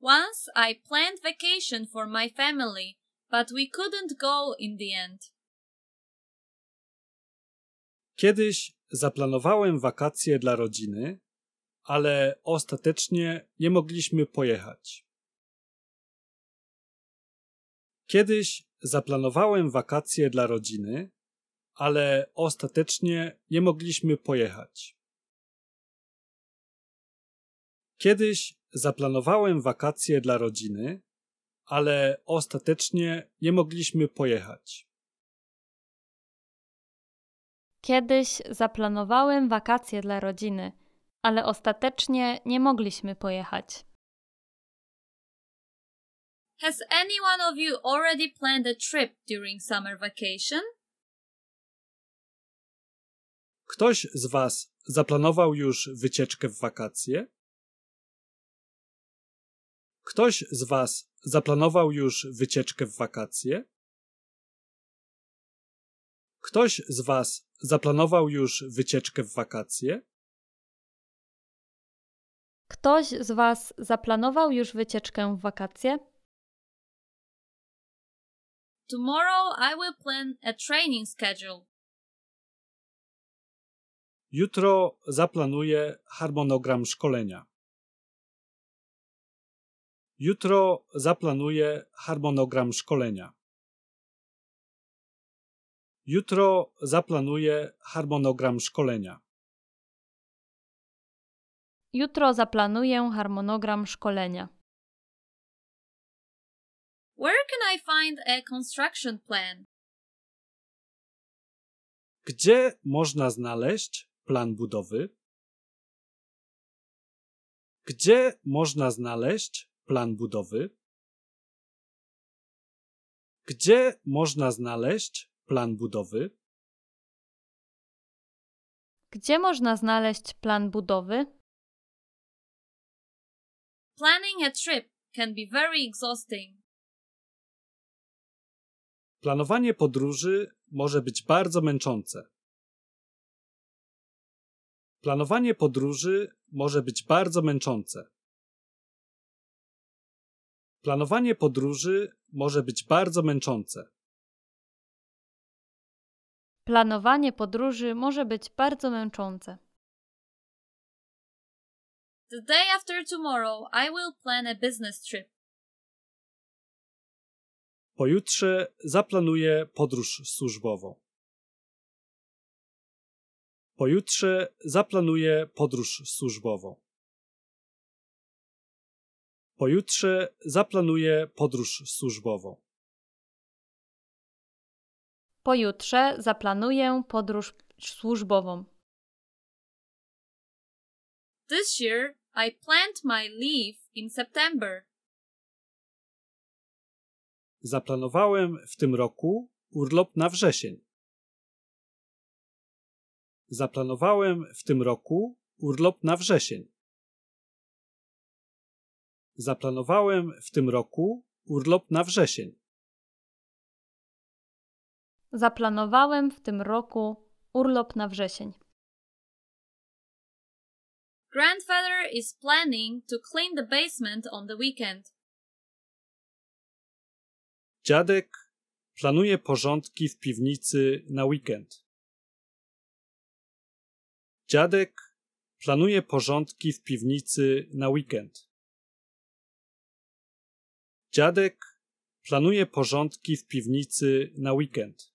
Once I planned vacation for my family, but we couldn't go in the end. Kiedyś zaplanowałem wakacje dla rodziny, ale ostatecznie nie mogliśmy pojechać. Kiedyś zaplanowałem wakacje dla rodziny, ale ostatecznie nie mogliśmy pojechać. Kiedyś Zaplanowałem wakacje dla rodziny, ale ostatecznie nie mogliśmy pojechać. Kiedyś zaplanowałem wakacje dla rodziny, ale ostatecznie nie mogliśmy pojechać. Has anyone of you already planned a trip during summer vacation? Ktoś z Was zaplanował już wycieczkę w wakacje? Ktoś z Was zaplanował już wycieczkę w wakacje? Ktoś z Was zaplanował już wycieczkę w wakacje? Ktoś z Was zaplanował już wycieczkę w wakacje? Tomorrow I will plan a training schedule. Jutro zaplanuję harmonogram szkolenia. Jutro zaplanuję harmonogram szkolenia. Jutro zaplanuję harmonogram szkolenia. Jutro zaplanuję harmonogram szkolenia. Where can I find a construction plan? Gdzie można znaleźć plan budowy? Gdzie można znaleźć plan budowy? Gdzie można znaleźć plan budowy? Gdzie można znaleźć plan budowy? Planning a trip can be very exhausting. Planowanie podróży może być bardzo męczące. Planowanie podróży może być bardzo męczące. Planowanie podróży może być bardzo męczące. Planowanie podróży może być bardzo męczące. The day after tomorrow I will plan a business trip. Pojutrze zaplanuję podróż służbową. Pojutrze zaplanuję podróż służbową. Pojutrze zaplanuję podróż służbową. Pojutrze zaplanuję podróż służbową. This year I planned my leave in September. Zaplanowałem w tym roku urlop na wrzesień. Zaplanowałem w tym roku urlop na wrzesień. Zaplanowałem w tym roku urlop na wrzesień. Zaplanowałem w tym roku urlop na wrzesień. Grandfather is planning to clean the basement on the weekend. Dziadek planuje porządki w piwnicy na weekend. Dziadek planuje porządki w piwnicy na weekend. Dziadek planuje porządki w piwnicy na weekend.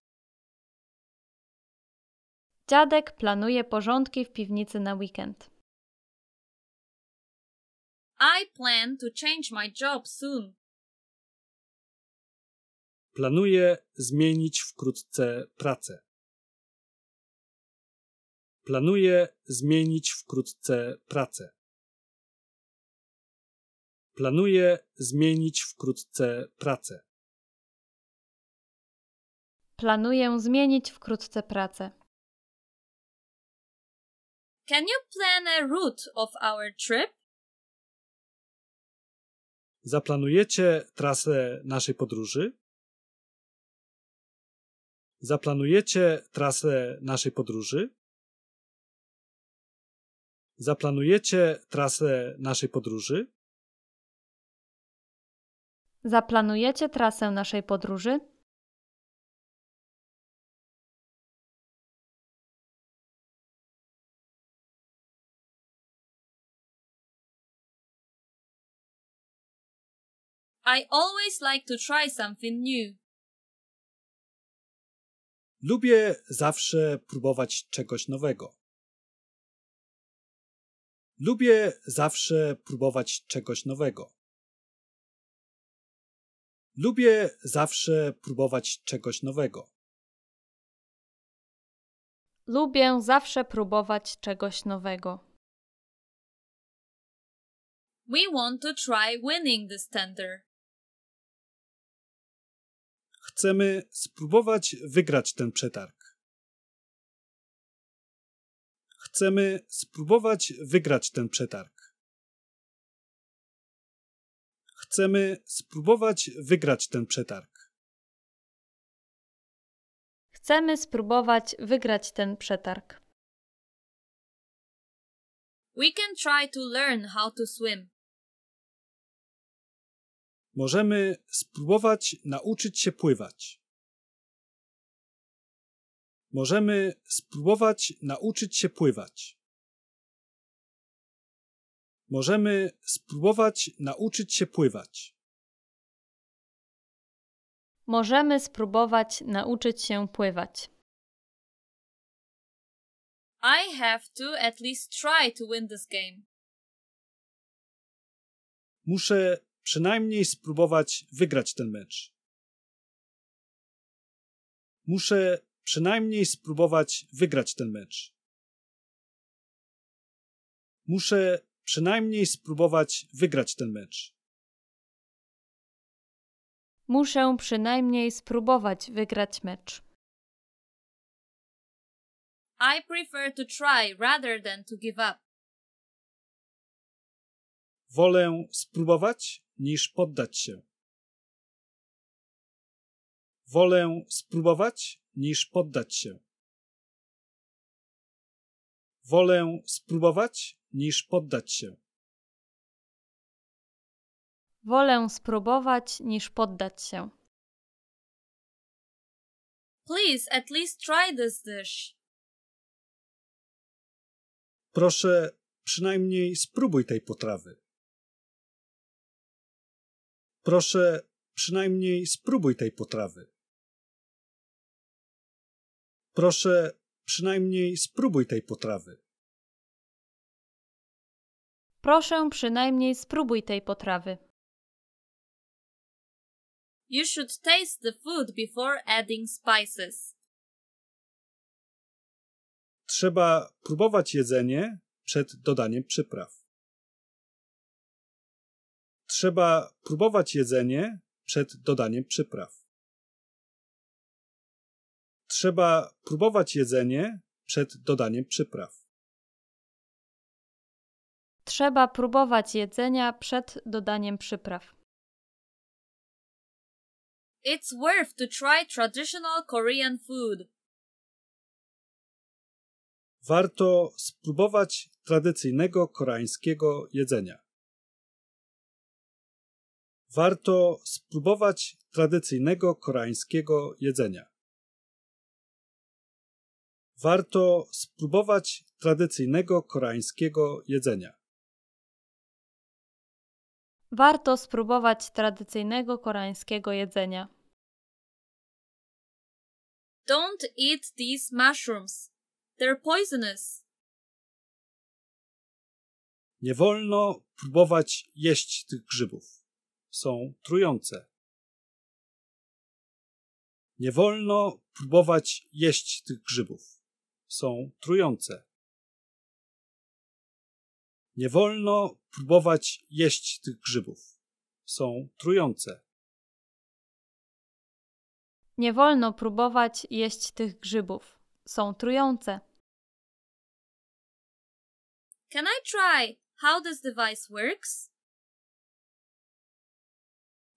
Dziadek planuje porządki w piwnicy na weekend. I plan to change my job soon. Planuję zmienić wkrótce pracę. Planuję zmienić wkrótce pracę. Planuję zmienić wkrótce pracę. Planuję zmienić wkrótce pracę. Can you plan a route of our trip? Zaplanujecie trasę naszej podróży? Zaplanujecie trasę naszej podróży? Zaplanujecie trasę naszej podróży? Zaplanujecie trasę naszej podróży? I always like to try something new. Lubię zawsze próbować czegoś nowego. Lubię zawsze próbować czegoś nowego. Lubię zawsze próbować czegoś nowego. Lubię zawsze próbować czegoś nowego. We want to try winning this tender. Chcemy spróbować wygrać ten przetarg. Chcemy spróbować wygrać ten przetarg. chcemy spróbować wygrać ten przetarg. Chcemy spróbować wygrać ten przetarg. We can try to learn how to swim. Możemy spróbować nauczyć się pływać. Możemy spróbować nauczyć się pływać możemy spróbować nauczyć się pływać. Możemy spróbować nauczyć się pływać. I have to at least try to win this game. Muszę przynajmniej spróbować wygrać ten mecz. Muszę przynajmniej spróbować wygrać ten mecz. Muszę przynajmniej spróbować wygrać ten mecz. Muszę przynajmniej spróbować wygrać mecz. I prefer to try rather than to give up. Wolę spróbować niż poddać się. Wolę spróbować niż poddać się. Wolę spróbować niż poddać się. Wolę spróbować niż poddać się. Please, at least try this dish. Proszę, przynajmniej spróbuj tej potrawy. Proszę, przynajmniej spróbuj tej potrawy. Proszę, Przynajmniej spróbuj tej potrawy. Proszę, przynajmniej spróbuj tej potrawy. You should taste the food before adding spices. Trzeba próbować jedzenie przed dodaniem przypraw. Trzeba próbować jedzenie przed dodaniem przypraw trzeba próbować jedzenie przed dodaniem przypraw. Trzeba próbować jedzenia przed dodaniem przypraw. It's worth to try traditional Korean food. Warto spróbować tradycyjnego koreańskiego jedzenia. Warto spróbować tradycyjnego koreańskiego jedzenia warto spróbować tradycyjnego koreańskiego jedzenia. Warto spróbować tradycyjnego koreańskiego jedzenia. Don't eat these mushrooms. They're poisonous. Nie wolno próbować jeść tych grzybów. Są trujące. Nie wolno próbować jeść tych grzybów są trujące. Nie wolno próbować jeść tych grzybów. Są trujące. Nie wolno próbować jeść tych grzybów. Są trujące. Can I try how this device works?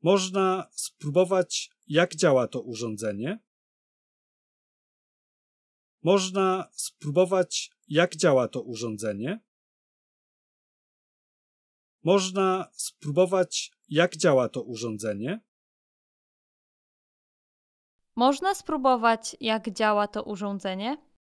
Można spróbować, jak działa to urządzenie można spróbować, jak działa to urządzenie. Można spróbować, jak działa to urządzenie. Można spróbować, jak działa to urządzenie.